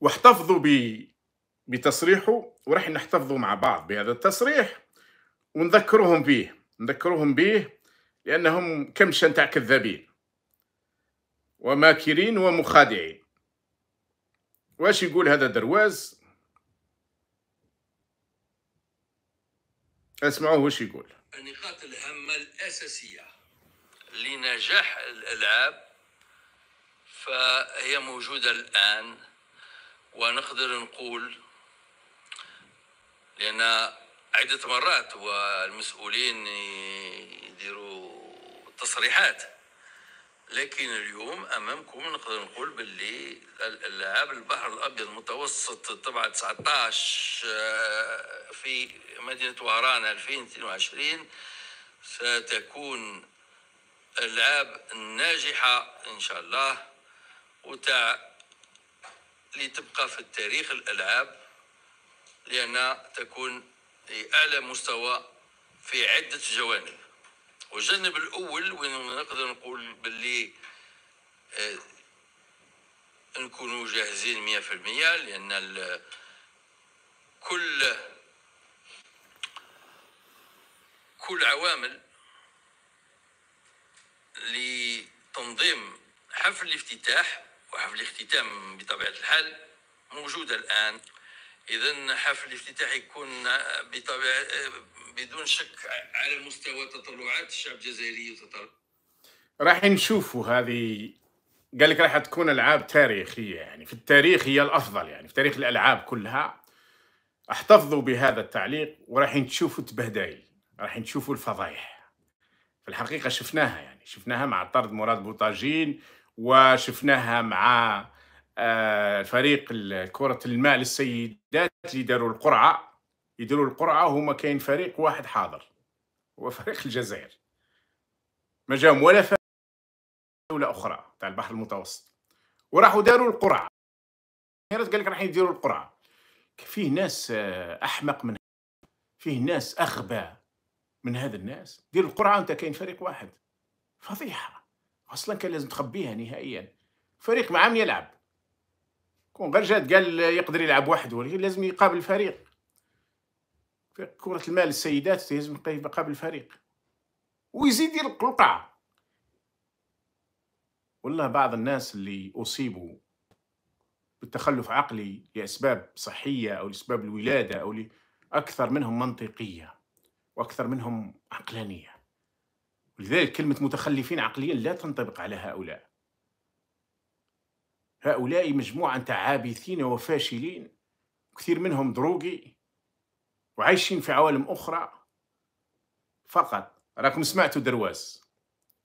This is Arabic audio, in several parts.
واحتفظوا بتصريحه وراح نحتفظوا مع بعض بهذا التصريح ونذكرهم به نذكرهم به لأنهم كمشة نتاع كذابين وماكرين ومخادعين واش يقول هذا درواز اسمعوه واش يقول النقاط الهامة الأساسية لنجاح الألعاب فهي موجودة الآن ونقدر نقول لأن عدة مرات والمسؤولين يديروا تصريحات لكن اليوم امامكم نقدر نقول باللي الالعاب البحر الابيض المتوسط طبعا 19 آه، في مدينه وهران 2022 ستكون ألعاب ناجحة ان شاء الله وتاع لتبقى في التاريخ الألعاب لأنها تكون أعلى مستوى في عدة جوانب والجانب الأول وين نقدر نقول باللي آه نكونوا جاهزين 100% لأن كل كل عوامل لتنظيم حفل الافتتاح وحفل الاختتام بطبيعة الحال موجودة الآن إذا حفل الافتتاح يكون بطبيعة بدون شك على مستوى تطلعات الشعب الجزائري وتطلع راح نشوفوا هذه قال لك راح تكون العاب تاريخيه يعني في التاريخ هي الافضل يعني في تاريخ الالعاب كلها احتفظوا بهذا التعليق وراح تشوفوا تبهدل راح تشوفوا الفضايح في الحقيقه شفناها يعني شفناها مع طرد مراد بوطاجين وشفناها مع آه، فريق كرة الماء للسيدات اللي داروا القرعة يديروا القرعة هما كاين فريق واحد حاضر هو فريق الجزائر ما جاهم ولا فريق دولة أخرى تاع البحر المتوسط وراحوا داروا القرعة قال لك راح يديروا القرعة فيه ناس آه، أحمق من فيه ناس أغبى من هذا الناس دير القرعة أنت كاين فريق واحد فضيحة اصلا كان لازم تخبيها نهائيا فريق مع يلعب كون غير جات قال يقدر يلعب وحده ولكن لازم يقابل فريق كرة المال السيدات لازم يقابل فريق ويزيد يدير القلقعة والله بعض الناس اللي أصيبوا بالتخلف عقلي لأسباب صحية أو لأسباب الولادة أو أكثر منهم منطقية وأكثر منهم عقلانية ولذلك كلمة متخلفين عقليا لا تنطبق على هؤلاء هؤلاء مجموعة نتاع عابثين وفاشلين كثير منهم دروقي وعايشين في عوالم أخرى فقط راكم سمعتوا درواز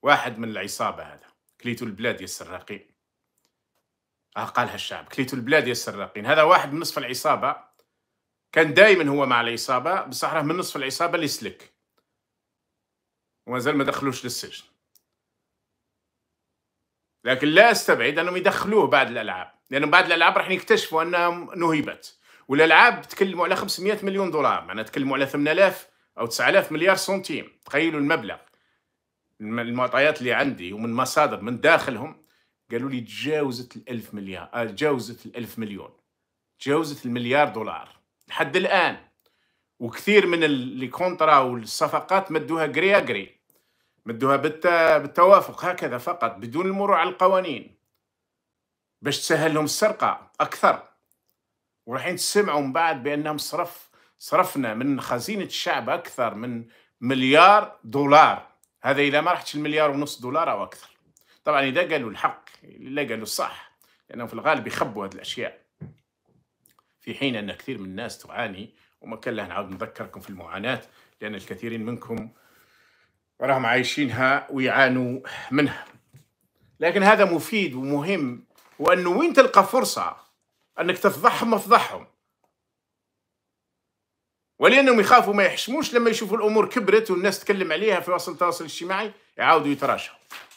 واحد من العصابة هذا كليتو البلاد يا السراقين آه قالها الشعب كليتو البلاد يا السراقين هذا واحد من نصف العصابة كان دائما هو مع العصابة بصح راه من نصف العصابة اللي سلك ومازال ما دخلوش للسجن لكن لا استبعد انهم يدخلوه بعد الالعاب لانه بعد الالعاب راح يكتشفوا انها نهبت والالعاب تكلموا على 500 مليون دولار معناها تكلموا على 8000 او 9000 مليار سنتيم تخيلوا المبلغ المعطيات اللي عندي ومن مصادر من داخلهم قالوا لي تجاوزت ال1000 مليار آه تجاوزت 1000 مليون تجاوزت المليار دولار لحد الآن وكثير من كونترا والصفقات مدوها قري اجري مدوها بالتوافق هكذا فقط بدون المرور على القوانين باش تسهل لهم السرقه اكثر ورايحين تسمعوا من بعد بانهم صرف صرفنا من خزينه الشعب اكثر من مليار دولار هذا اذا ما رحتش المليار ونص دولار او اكثر طبعا اذا قالوا الحق لا قالوا الصح لانهم في الغالب يخبوا هذه الاشياء في حين ان كثير من الناس تعاني وما كان له نعاود نذكركم في المعاناه لان الكثيرين منكم راهم عايشينها ويعانوا منها لكن هذا مفيد ومهم وأنه وين تلقى فرصة أنك تفضحهم افضحهم ولأنهم يخافوا ما يحشموش لما يشوفوا الأمور كبرت والناس تكلم عليها في وسائل التواصل الاجتماعي يعاودوا يتراجعوا